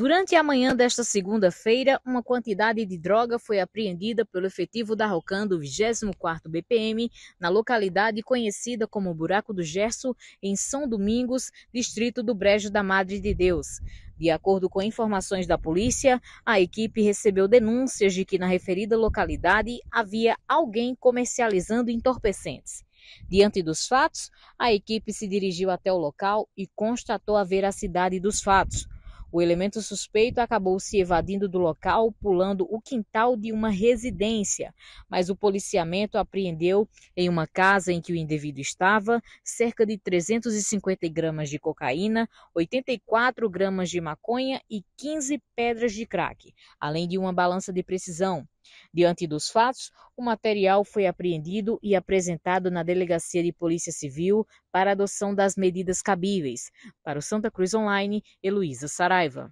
Durante a manhã desta segunda-feira, uma quantidade de droga foi apreendida pelo efetivo da Rocan do 24º BPM na localidade conhecida como Buraco do Gerso, em São Domingos, distrito do Brejo da Madre de Deus. De acordo com informações da polícia, a equipe recebeu denúncias de que na referida localidade havia alguém comercializando entorpecentes. Diante dos fatos, a equipe se dirigiu até o local e constatou a veracidade dos fatos. O elemento suspeito acabou se evadindo do local, pulando o quintal de uma residência, mas o policiamento apreendeu em uma casa em que o indivíduo estava cerca de 350 gramas de cocaína, 84 gramas de maconha e 15 pedras de crack, além de uma balança de precisão. Diante dos fatos, o material foi apreendido e apresentado na Delegacia de Polícia Civil para adoção das medidas cabíveis. Para o Santa Cruz Online, Heloísa Saraiva.